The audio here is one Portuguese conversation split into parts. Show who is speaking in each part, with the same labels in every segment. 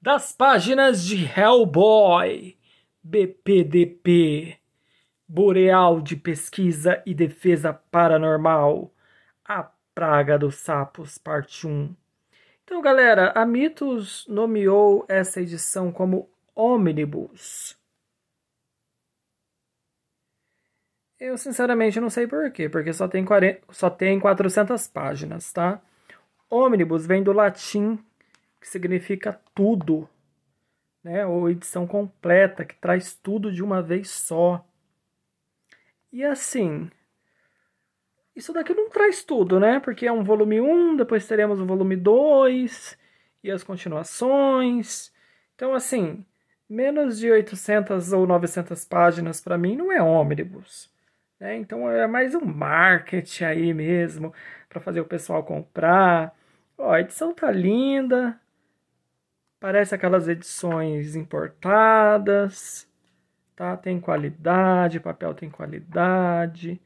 Speaker 1: das páginas de Hellboy, BPDP, Boreal de Pesquisa e Defesa Paranormal, A Praga dos Sapos, parte 1. Então, galera, a Mitos nomeou essa edição como Omnibus. Eu, sinceramente, não sei porquê, porque só tem, 40, só tem 400 páginas, tá? Omnibus vem do latim que significa tudo, né? ou edição completa, que traz tudo de uma vez só. E assim, isso daqui não traz tudo, né? Porque é um volume 1, depois teremos o volume 2 e as continuações. Então, assim, menos de 800 ou 900 páginas para mim não é ônibus. Né? Então, é mais um marketing aí mesmo para fazer o pessoal comprar. Ó, a edição tá linda, Parece aquelas edições importadas, tá? Tem qualidade, papel tem qualidade,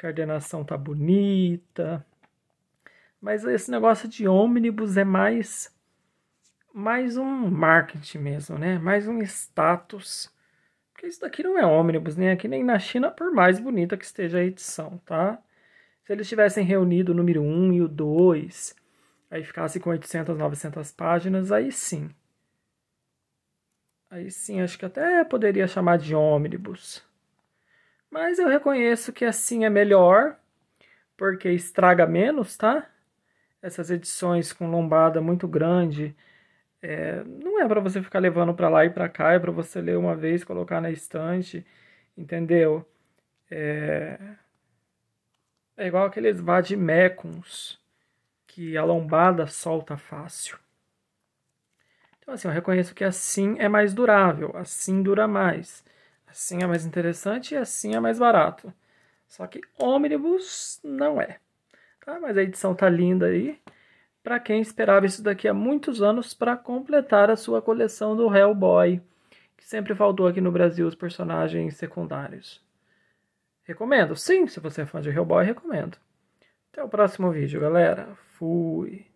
Speaker 1: coordenação tá bonita. Mas esse negócio de ônibus é mais mais um marketing mesmo, né? Mais um status. Porque isso daqui não é ônibus, nem né? aqui nem na China, por mais bonita que esteja a edição, tá? Se eles tivessem reunido o número 1 um e o 2 aí ficasse com 800, 900 páginas, aí sim. Aí sim, acho que até poderia chamar de ônibus. Mas eu reconheço que assim é melhor, porque estraga menos, tá? Essas edições com lombada muito grande, é, não é para você ficar levando para lá e para cá, é para você ler uma vez, colocar na estante, entendeu? É, é igual aqueles vadimecums que a lombada solta fácil. Então, assim, eu reconheço que assim é mais durável, assim dura mais, assim é mais interessante e assim é mais barato. Só que ônibus não é. Tá? Mas a edição tá linda aí. Para quem esperava isso daqui há muitos anos para completar a sua coleção do Hellboy, que sempre faltou aqui no Brasil os personagens secundários. Recomendo. Sim, se você é fã de Hellboy, recomendo. Até o próximo vídeo, galera. Fui.